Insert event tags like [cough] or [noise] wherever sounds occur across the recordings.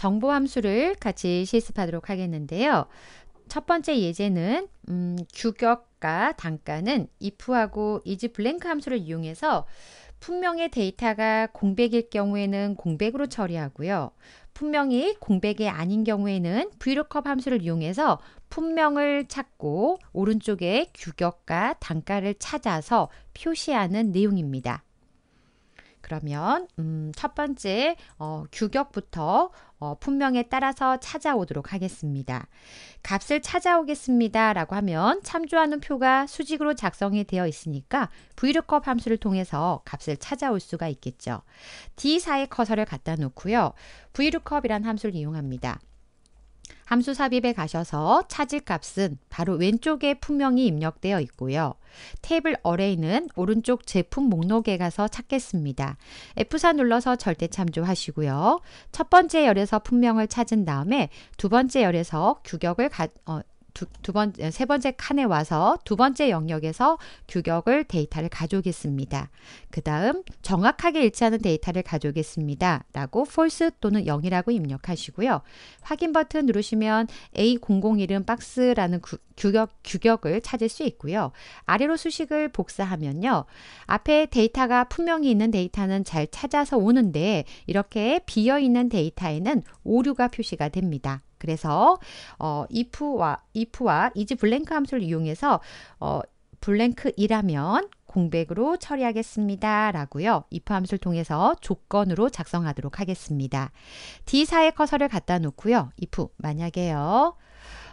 정보 함수를 같이 실습하도록 하겠는데요. 첫 번째 예제는 음, 규격과 단가는 if하고 isblank 함수를 이용해서 품명의 데이터가 공백일 경우에는 공백으로 처리하고요. 품명이 공백이 아닌 경우에는 vlookup 함수를 이용해서 품명을 찾고 오른쪽에 규격과 단가를 찾아서 표시하는 내용입니다. 그러면 음, 첫 번째 어, 규격부터 어, 품명에 따라서 찾아오도록 하겠습니다. 값을 찾아오겠습니다 라고 하면 참조하는 표가 수직으로 작성이 되어 있으니까 vlookup 함수를 통해서 값을 찾아올 수가 있겠죠. D4에 커서를 갖다 놓고요. vlookup이란 함수를 이용합니다. 함수 삽입에 가셔서 찾을 값은 바로 왼쪽에 품명이 입력되어 있고요. 테이블 어레이는 오른쪽 제품 목록에 가서 찾겠습니다. F4 눌러서 절대 참조하시고요. 첫 번째 열에서 품명을 찾은 다음에 두 번째 열에서 규격을 가, 어, 두, 두번세 네, 번째 칸에 와서 두 번째 영역에서 규격을 데이터를 가져오겠습니다. 그 다음 정확하게 일치하는 데이터를 가져오겠습니다. 라고 false 또는 0이라고 입력하시고요. 확인 버튼 누르시면 A001은 박스라는 구, 규격, 규격을 찾을 수 있고요. 아래로 수식을 복사하면요. 앞에 데이터가 품명이 있는 데이터는 잘 찾아서 오는데 이렇게 비어있는 데이터에는 오류가 표시가 됩니다. 그래서 어, if와 if와 이지 블랭크 함수를 이용해서 어, 블랭크이라면 공백으로 처리하겠습니다. 라고요. if 함수를 통해서 조건으로 작성하도록 하겠습니다. D4의 커서를 갖다 놓고요. if 만약에요.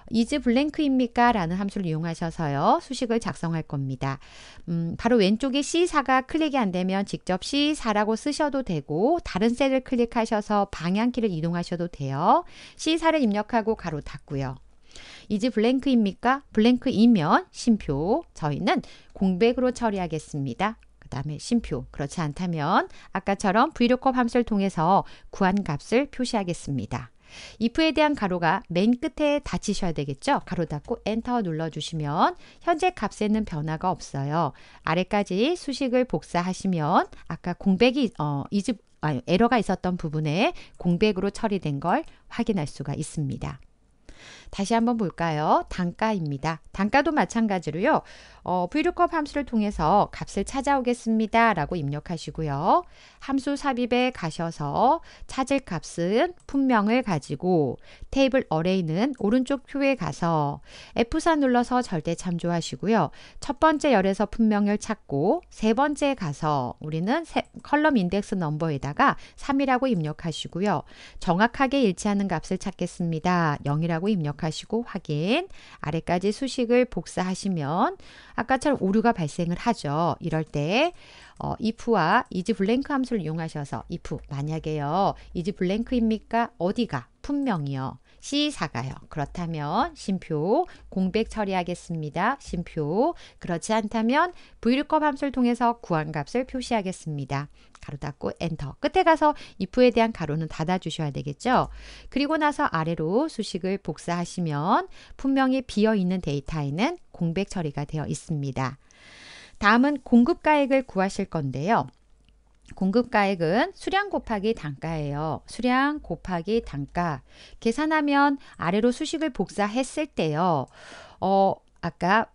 이즈 블랭크입니까? 라는 함수를 이용하셔서요. 수식을 작성할 겁니다. 음, 바로 왼쪽에 C4가 클릭이 안 되면 직접 C4라고 쓰셔도 되고 다른 셀을 클릭하셔서 방향키를 이동하셔도 돼요. C4를 입력하고 가로 닫고요. 이즈 블랭크입니까? 블랭크이면 심표. 저희는 공백으로 처리하겠습니다. 그 다음에 심표. 그렇지 않다면 아까처럼 vlookup 함수를 통해서 구한 값을 표시하겠습니다. if에 대한 가로가 맨 끝에 닫히셔야 되겠죠? 가로 닫고 엔터 눌러주시면 현재 값에는 변화가 없어요. 아래까지 수식을 복사하시면 아까 공백이 어, 이집 아, 에러가 있었던 부분에 공백으로 처리된 걸 확인할 수가 있습니다. 다시 한번 볼까요? 단가입니다. 단가도 마찬가지로요. 어, VLOOKUP 함수를 통해서 값을 찾아오겠습니다. 라고 입력하시고요. 함수 삽입에 가셔서 찾을 값은 품명을 가지고 테이블 어레이는 오른쪽 표에 가서 F4 눌러서 절대 참조하시고요. 첫 번째 열에서 품명을 찾고 세 번째 에 가서 우리는 세, 컬럼 인덱스 넘버에다가 3이라고 입력하시고요. 정확하게 일치하는 값을 찾겠습니다. 0이라고 입력하시고 확인 아래까지 수식을 복사하시면 아까처럼 오류가 발생을 하죠. 이럴 때 어, if와 is blank 함수를 이용하셔서 if 만약에요. is blank입니까? 어디가? 분명이요 C사가요. 그렇다면 심표 공백 처리하겠습니다. 심표 그렇지 않다면 vlookup 함수를 통해서 구한 값을 표시하겠습니다. 가로 닫고 엔터 끝에 가서 if에 대한 가로는 닫아 주셔야 되겠죠. 그리고 나서 아래로 수식을 복사하시면 분명히 비어 있는 데이터에는 공백 처리가 되어 있습니다. 다음은 공급가액을 구하실 건데요. 공급가액은 수량 곱하기 단가예요. 수량 곱하기 단가. 계산하면 아래로 수식을 복사했을 때요. 어, 아까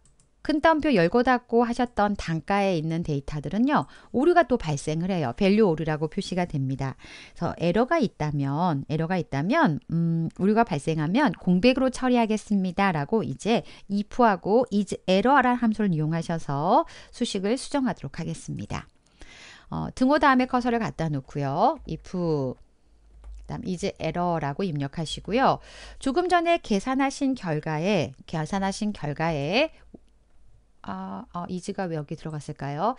큰따옴표 열고 닫고 하셨던 단가에 있는 데이터들은요. 오류가 또 발생을 해요. 밸류 오류라고 표시가 됩니다. 그래서 에러가 있다면 에러가 있다면 음, 오류가 발생하면 공백으로 처리하겠습니다라고 이제 if하고 is error라는 함수를 이용하셔서 수식을 수정하도록 하겠습니다. 어, 등호 다음에 커서를 갖다 놓고요. if 그다음 이제 에러라고 입력하시고요. 조금 전에 계산하신 결과에 계산하신 결과에 아, 아 어, 이지가 왜 여기 들어갔을까요?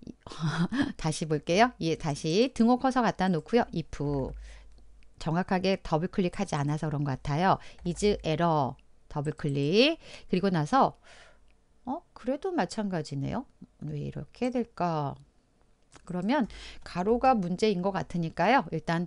[laughs] 다시 볼게요. 예, 다시 등호 커서 갖다 놓고요. if 정확하게 더블 클릭하지 않아서 그런 것 같아요. is 에러 더블 클릭 그리고 나서 어 그래도 마찬가지네요. 왜 이렇게 될까? 그러면 가로가 문제인 것 같으니까요. 일단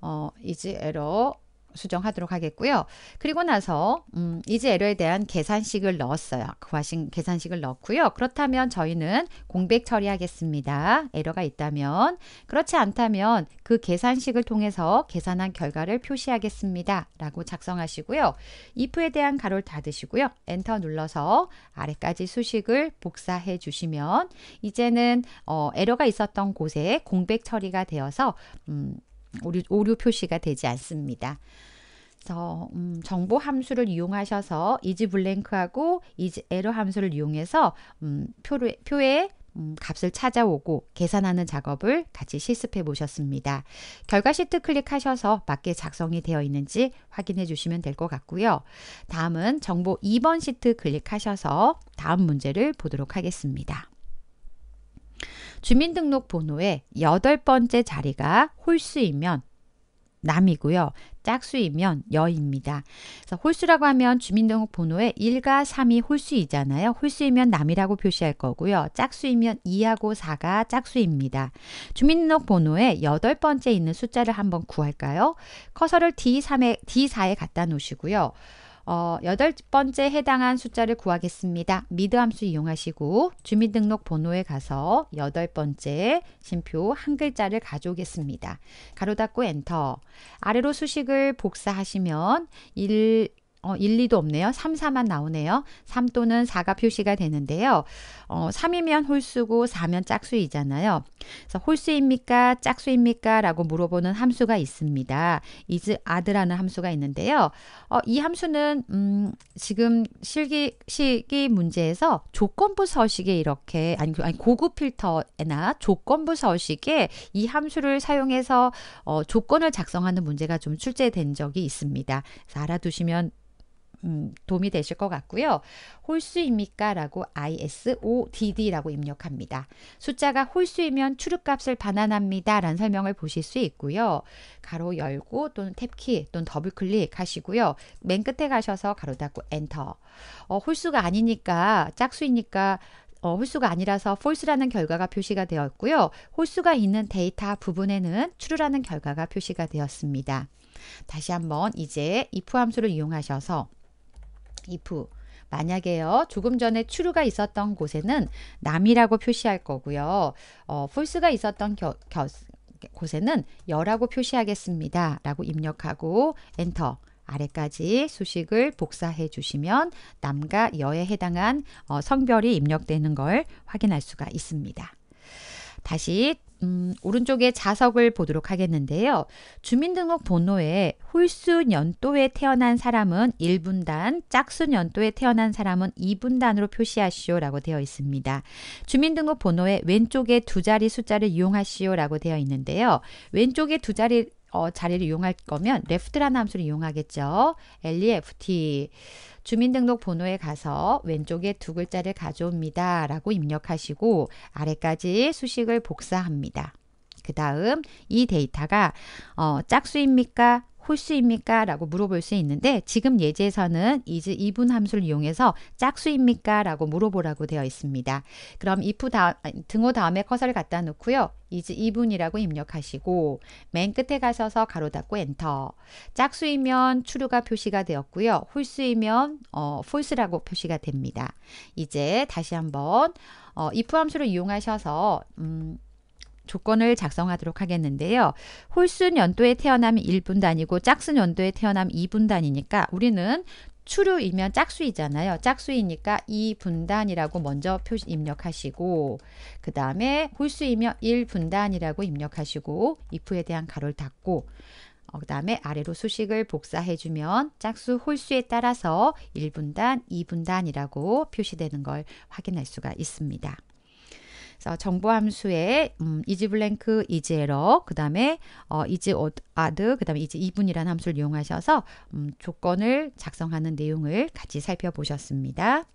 어 is 에러 수정하도록 하겠고요. 그리고 나서 음, 이제 에러에 대한 계산식을 넣었어요. 그와신 계산식을 넣고요. 그렇다면 저희는 공백 처리하겠습니다. 에러가 있다면 그렇지 않다면 그 계산식을 통해서 계산한 결과를 표시하겠습니다. 라고 작성하시고요. if에 대한 가로를 닫으시고요. 엔터 눌러서 아래까지 수식을 복사해 주시면 이제는 어, 에러가 있었던 곳에 공백 처리가 되어서 음, 오류, 오류 표시가 되지 않습니다. 그래서 음, 정보 함수를 이용하셔서 이지 블랭크하고 이지 에러 함수를 이용해서 음, 표를, 표에 음, 값을 찾아오고 계산하는 작업을 같이 실습해 보셨습니다. 결과 시트 클릭하셔서 맞게 작성이 되어 있는지 확인해 주시면 될 것 같고요. 다음은 정보 2번 시트 클릭하셔서 다음 문제를 보도록 하겠습니다. 주민등록번호의 여덟 번째 자리가 홀수이면 남이고요. 짝수이면 여입니다. 그래서 홀수라고 하면 주민등록번호에 1과 3이 홀수이잖아요. 홀수이면 남이라고 표시할 거고요. 짝수이면 2하고 4가 짝수입니다. 주민등록번호에 여덟 번째 있는 숫자를 한번 구할까요? 커서를 D3에, D4에 갖다 놓으시고요. 어, 여덟 번째 해당한 숫자를 구하겠습니다. 미드 함수 이용하시고 주민등록 번호에 가서 여덟 번째 심표 한 글자를 가져오겠습니다. 가로 닫고 엔터. 아래로 수식을 복사하시면 1, 어, 1, 2도 없네요. 3, 4만 나오네요. 3 또는 4가 표시가 되는데요. 어, 3이면 홀수고 4면 짝수이잖아요. 그래서 홀수입니까? 짝수입니까? 라고 물어보는 함수가 있습니다. is ad라는 함수가 있는데요. 어, 이 함수는 음, 지금 실기 시기 문제에서 조건부 서식에 이렇게 아니, 그, 아니 고급 필터나 에 조건부 서식에 이 함수를 사용해서 어, 조건을 작성하는 문제가 좀 출제된 적이 있습니다. 그래서 알아두시면 음, 도움이 되실 것 같고요. 홀수입니까? 라고 ISODD라고 입력합니다. 숫자가 홀수이면 추륙값을 반환합니다. 라는 설명을 보실 수 있고요. 가로 열고 또는 탭키 또는 더블클릭 하시고요. 맨 끝에 가셔서 가로 닫고 엔터. 어, 홀수가 아니니까 짝수이니까 어, 홀수가 아니라서 false라는 결과가 표시가 되었고요. 홀수가 있는 데이터 부분에는 true라는 결과가 표시가 되었습니다. 다시 한번 이제 if 함수를 이용하셔서 if 만약에요. 조금 전에 true가 있었던 곳에는 남이라고 표시할 거고요. 어, false가 있었던 겨, 겨, 곳에는 여라고 표시하겠습니다. 라고 입력하고 엔터 아래까지 수식을 복사해 주시면 남과 여에 해당한 어, 성별이 입력되는 걸 확인할 수가 있습니다. 다시 음, 오른쪽에 자석을 보도록 하겠는데요. 주민등록 번호에 홀수 연도에 태어난 사람은 1분단, 짝수 연도에 태어난 사람은 2분단으로 표시하시오라고 되어 있습니다. 주민등록 번호의 왼쪽에 두 자리 숫자를 이용하시오라고 되어 있는데요. 왼쪽에 두 자리 어, 자리를 이용할 거면 left라는 함수를 이용하겠죠. left 주민등록번호에 가서 왼쪽에 두 글자를 가져옵니다. 라고 입력하시고 아래까지 수식을 복사합니다. 그 다음 이 데이터가 어, 짝수입니까? 홀수입니까? 라고 물어볼 수 있는데 지금 예제에서는 is 이분 함수를 이용해서 짝수입니까? 라고 물어보라고 되어 있습니다. 그럼 if 다, 등호 다음에 커서를 갖다 놓고요. is 이분이라고 입력하시고 맨 끝에 가셔서 가로 닫고 엔터 짝수이면 추루가 표시가 되었고요. 홀수이면 어, false라고 표시가 됩니다. 이제 다시 한번 어, if 함수를 이용하셔서 음, 조건을 작성하도록 하겠는데요. 홀수 연도에 태어나면 1분 단위고 짝수 연도에 태어나면 2분 단위니까 우리는 추류이면 짝수이잖아요. 짝수이니까 이 분단이라고 먼저 표시 입력하시고 그 다음에 홀수이면 1분단이라고 입력하시고 if에 대한 가로를 닫고 어, 그 다음에 아래로 수식을 복사해주면 짝수 홀수에 따라서 1분단, 2분단이라고 표시되는 걸 확인할 수가 있습니다. 그래서 어, 정보 함수에 음, 이지 블랭크, 이지 에러, 그 다음에 어, 이지 아드, 그 다음에 이지 이분이라는 함수를 이용하셔서 음, 조건을 작성하는 내용을 같이 살펴보셨습니다.